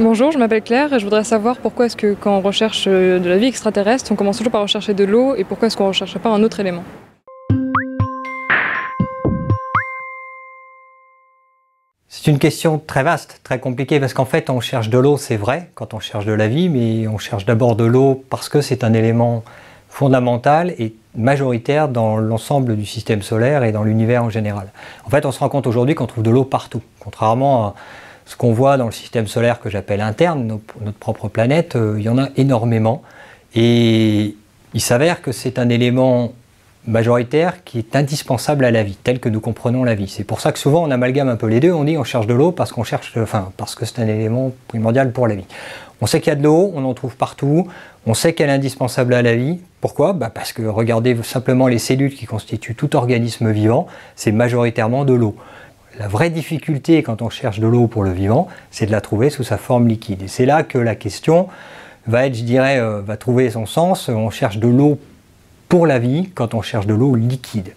Bonjour, je m'appelle Claire et je voudrais savoir pourquoi est-ce que quand on recherche euh, de la vie extraterrestre, on commence toujours par rechercher de l'eau et pourquoi est-ce qu'on ne recherche pas un autre élément C'est une question très vaste, très compliquée, parce qu'en fait on cherche de l'eau, c'est vrai, quand on cherche de la vie, mais on cherche d'abord de l'eau parce que c'est un élément fondamental et majoritaire dans l'ensemble du système solaire et dans l'univers en général. En fait on se rend compte aujourd'hui qu'on trouve de l'eau partout, contrairement à ce qu'on voit dans le système solaire que j'appelle interne, notre propre planète, euh, il y en a énormément. Et il s'avère que c'est un élément majoritaire qui est indispensable à la vie, tel que nous comprenons la vie. C'est pour ça que souvent on amalgame un peu les deux, on dit on cherche de l'eau parce qu'on cherche, enfin, parce que c'est un élément primordial pour la vie. On sait qu'il y a de l'eau, on en trouve partout, on sait qu'elle est indispensable à la vie. Pourquoi bah, Parce que regardez simplement les cellules qui constituent tout organisme vivant, c'est majoritairement de l'eau la vraie difficulté quand on cherche de l'eau pour le vivant, c'est de la trouver sous sa forme liquide. Et c'est là que la question va être, je dirais, euh, va trouver son sens. On cherche de l'eau pour la vie quand on cherche de l'eau liquide.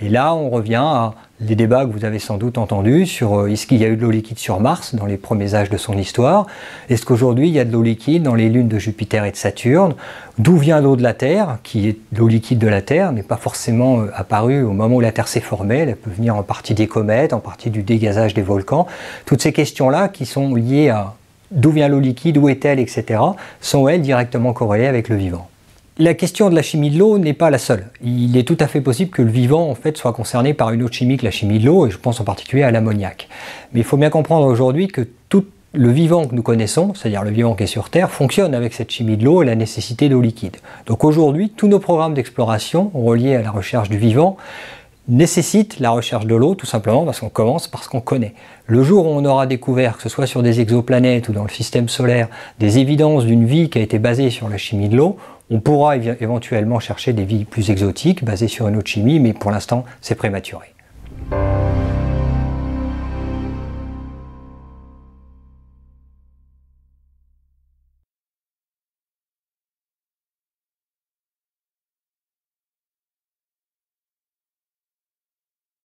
Et là, on revient à les débats que vous avez sans doute entendus sur euh, est-ce qu'il y a eu de l'eau liquide sur Mars dans les premiers âges de son histoire Est-ce qu'aujourd'hui il y a de l'eau liquide dans les lunes de Jupiter et de Saturne D'où vient l'eau de la Terre Qui est l'eau liquide de la Terre n'est pas forcément euh, apparue au moment où la Terre s'est formée. Elle peut venir en partie des comètes, en partie du dégazage des volcans. Toutes ces questions-là qui sont liées à d'où vient l'eau liquide, où est-elle, etc., sont elles directement corrélées avec le vivant la question de la chimie de l'eau n'est pas la seule. Il est tout à fait possible que le vivant en fait soit concerné par une autre chimie que la chimie de l'eau, et je pense en particulier à l'ammoniac. Mais il faut bien comprendre aujourd'hui que tout le vivant que nous connaissons, c'est-à-dire le vivant qui est sur Terre, fonctionne avec cette chimie de l'eau et la nécessité d'eau liquide. Donc aujourd'hui, tous nos programmes d'exploration reliés à la recherche du vivant nécessitent la recherche de l'eau, tout simplement parce qu'on commence par ce qu'on connaît. Le jour où on aura découvert, que ce soit sur des exoplanètes ou dans le système solaire, des évidences d'une vie qui a été basée sur la chimie de l'eau, on pourra éventuellement chercher des vies plus exotiques basées sur une autre chimie, mais pour l'instant, c'est prématuré.